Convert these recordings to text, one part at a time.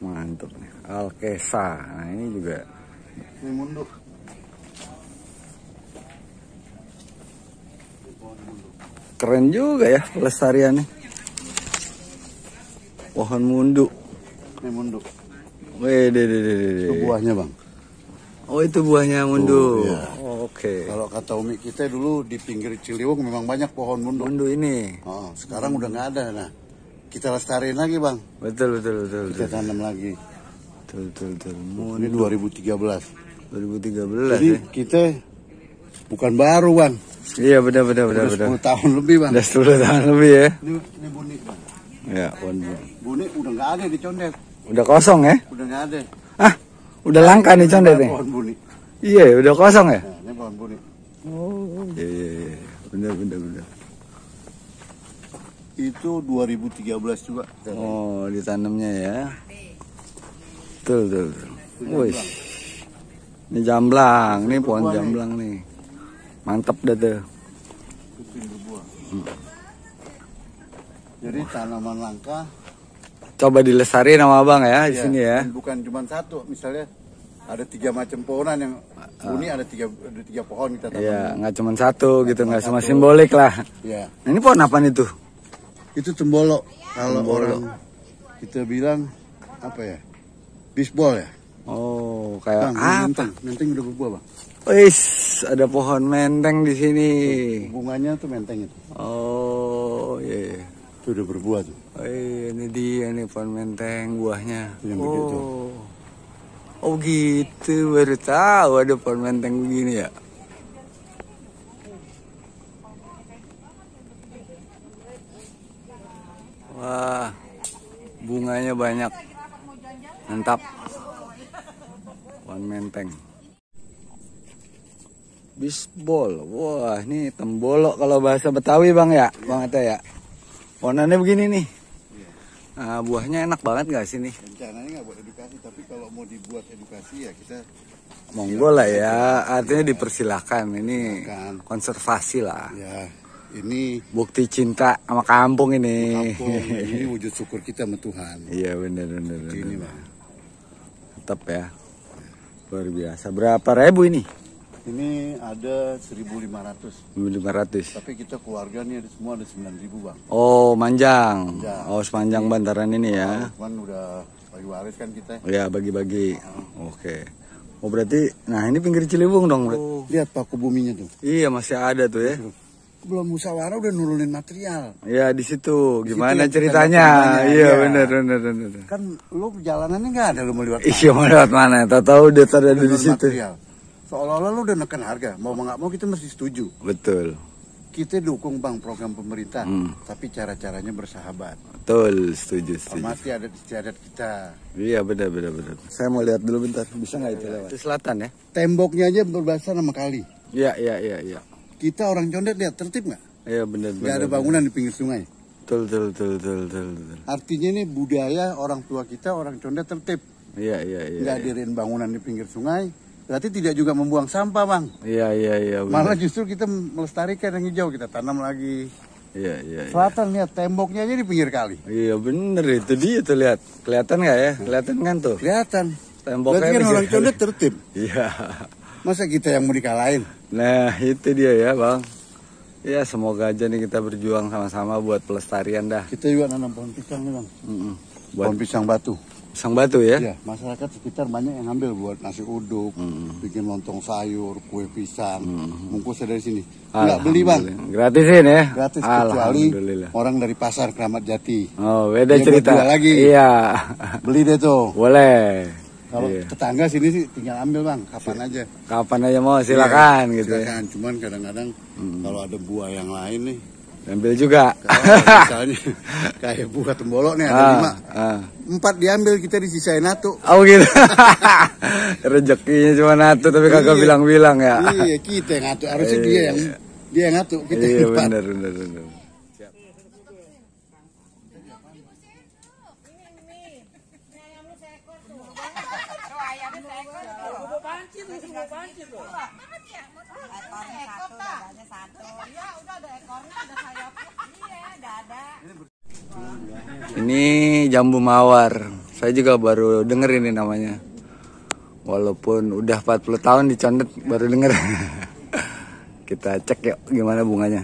mantap nih Alkesa nah ini juga ini mundur keren juga ya pelestariannya pohon mundu ini mundu itu buahnya bang oh itu buahnya mundu oh, iya. oh, oke okay. kalau kata umi kita dulu di pinggir Ciliwung memang banyak pohon mundu mundu ini oh, sekarang hmm. udah nggak ada nah kita lestarin lagi bang betul betul betul kita betul. tanam lagi betul betul betul ini 2013 2013 jadi ya? kita bukan baru bang iya benar benar benar udah benar tahun lebih bang udah 10 tahun lebih ya ini, ini bunik bang ya bunik bunik udah nggak ada di condet udah kosong ya udah nggak ada ah udah langka nih condet nih pohon iya udah kosong ya nah, ini pohon bonik oh iya iya iya benar benar benar itu 2013 juga. Oh, ditanamnya ya. tuh tuh Wih. Ini jamblang, ini pohon jamblang nih. Mantap dah tuh. Hmm. Jadi tanaman langka. Coba dilesari nama abang ya, di iya, sini ya. Bukan cuma satu, misalnya ada tiga macam pohonan yang ini ah. ada tiga ada tiga pohon kita iya, tanam. Iya, nggak cuma satu gitu, nggak cuma simbolik lah. Iya. Nah, ini pohon apa nih tuh? itu tembolok kalau orang kita bilang apa ya bisbol ya oh kayak bang, apa menteng, menteng udah berbuah bang Wis, ada pohon menteng di sini. Tuh, bunganya tuh menteng itu. Oh, iya. iya. Tuh udah berbuah tuh. Oh, iya, ini dia nih pohon menteng buahnya. yang oh. Begitu. Oh gitu, baru tahu ada pohon menteng begini ya. Wah, bunganya banyak. Mantap. One menteng. Baseball, Bisbol. Wah, ini tembolok kalau bahasa Betawi, Bang ya. Bang Ata ya. Warnanya begini nih. Nah, buahnya enak banget gak sih nih? Rencananya nggak buat edukasi, tapi kalau mau dibuat edukasi ya kita monggo lah ya. Artinya dipersilahkan. Ini konservasi lah. Ya ini bukti cinta sama kampung ini. Kampung ini wujud syukur kita sama Tuhan. Iya benar benar. Ini bang. Tetap ya. Luar biasa. Berapa ribu ini? Ini ada 1.500. 1.500. Tapi kita keluarga nih ada semua ada 9.000 bang. Oh manjang. manjang. Oh sepanjang ini, bantaran ini ya. Kan udah bagi waris kan kita. Oh, ya bagi-bagi. Iya. Oke. Oh berarti, nah ini pinggir Ciliwung dong. Oh, lihat paku buminya tuh. Iya masih ada tuh ya belum musyawarah udah nurunin material. Iya di situ gimana situ ya, ceritanya? Iya, iya. benar benar benar. Kan lu jalanannya nggak ada lu mau lewat. Iya mau lewat mana? Tahu tahu dia ada di situ. Seolah-olah lu udah neken harga, mau nggak mau kita mesti setuju. Betul. Kita dukung bang program pemerintah, hmm. tapi cara-caranya bersahabat. Betul, setuju, setuju. ada di istiadat kita. Iya benar benar benar. Saya mau lihat dulu bentar, bisa nggak itu iya, lewat? Di selatan ya. Temboknya aja berbahasa nama kali. Iya iya iya. Ya. Kita orang condet lihat tertib nggak? Iya benar. Nggak ada bangunan di pinggir sungai. Betul, betul, betul, betul, betul, Artinya ini budaya orang tua kita orang condet tertib. Iya, iya, iya. Gak iya. diriin bangunan di pinggir sungai. Berarti tidak juga membuang sampah, Bang. Iya, iya, iya. Malah justru kita melestarikan yang hijau, kita tanam lagi. Iya, iya. iya. Selatan ya. lihat temboknya aja di pinggir kali. Iya, bener itu dia tuh lihat. Kelihatan nggak ya? Kelihatan kan tuh? Kelihatan. Temboknya. Berarti kan orang condet tertib. Iya. Masa kita yang mau dikalahin? Nah, itu dia ya, Bang. Ya, semoga aja nih kita berjuang sama-sama buat pelestarian dah. Kita juga nanam pohon pisang nih, Bang. Mm -mm. Buat... Pohon pisang batu. Pisang batu ya? Iya, masyarakat sekitar banyak yang ngambil buat nasi uduk, mm. bikin lontong sayur, kue pisang, mm. bungkusnya dari sini. Nggak beli bang. Gratisin ya? Gratis, kecuali orang dari pasar Keramat Jati. Oh, beda Dia cerita. lagi. Iya. Beli deh tuh. Boleh. Kalau iya. tetangga sini sih tinggal ambil bang, kapan si iya. aja. Kapan aja mau iya, silakan iya, gitu. Ya. Silakan, ya. cuman kadang-kadang hmm. kalau ada buah yang lain nih ambil juga. misalnya kayak buah tembolok nih ada ah, lima, ah. empat diambil kita disisain satu. Oh gitu. Rezekinya cuma satu tapi iya. kagak bilang-bilang ya. Iya kita yang ngatur, harusnya iya. dia yang dia yang ngatur kita iya, empat. Bener, bener, bener. Ini jambu mawar. Saya juga baru denger ini namanya. Walaupun udah 40 tahun dicondet baru denger. Kita cek yuk gimana bunganya.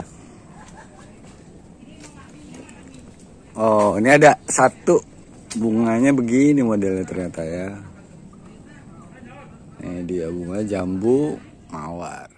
Oh, ini ada satu bunganya begini modelnya ternyata ya dia bunga jambu mawar